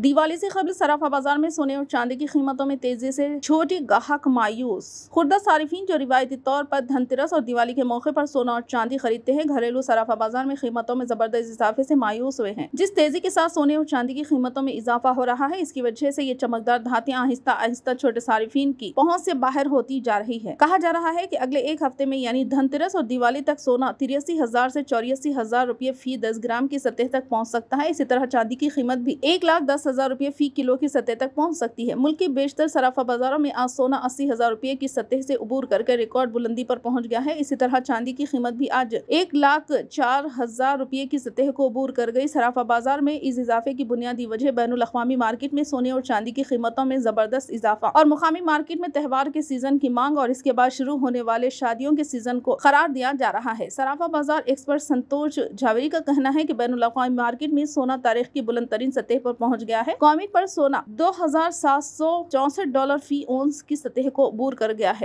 दिवाली से कबल सराफा बाजार में सोने और चांदी की कीमतों में तेजी से छोटी गाहक मायूस खुर्दा सारिफिन जो रिवायती तौर पर धनतेरस और दिवाली के मौके पर सोना और चांदी खरीदते हैं घरेलू सराफा बाजार में कीमतों में जबरदस्त इजाफे से मायूस हुए हैं जिस तेजी के साथ सोने और चांदी की कीमतों में इजाफा हो रहा है इसकी वजह से ये चमकदार धातियाँ आहिस्ता आहिस्ता छोटे सारिफिन की पहुँच से बाहर होती जा रही है कहा जा रहा है की अगले एक हफ्ते में यानी धनतेरस और दिवाली तक सोना तिरसी हजार ऐसी चौरासी हजार रुपये फी दस ग्राम की सतह तक पहुँच सकता है इसी तरह चांदी की कीमत भी एक लाख दस हज़ार रुपये फ़ी किलो की सतह तक पहुंच सकती है मुल्क के बेशतर सराफा बाजारों में आज सोना अस्सी हज़ार रुपये की सतह से उबूर करके रिकॉर्ड बुलंदी पर पहुंच गया है इसी तरह चांदी की कीमत भी आज एक लाख चार हज़ार रुपये की सतह को अबूर कर गई सराफा बाजार में इस इजाफे की बुनियादी वजह बैन अवी मार्केट में सोने और चांदी की कीमतों में ज़बरदस्त इजाफा और मुकामी मार्केट में त्यौहार के सीज़न की मांग और इसके बाद शुरू होने वाले शादियों के सीज़न को करार दिया जा रहा है सराफा बाजार एक्सपर्ट संतोष झावरी का कहना है की बैन अवी मार्केट में सोना तारीख की बुलंद तरीन सतह पर पहुँच गया गया है कॉमिक पर सोना दो डॉलर फी ओन्स की सतह को बूर कर गया है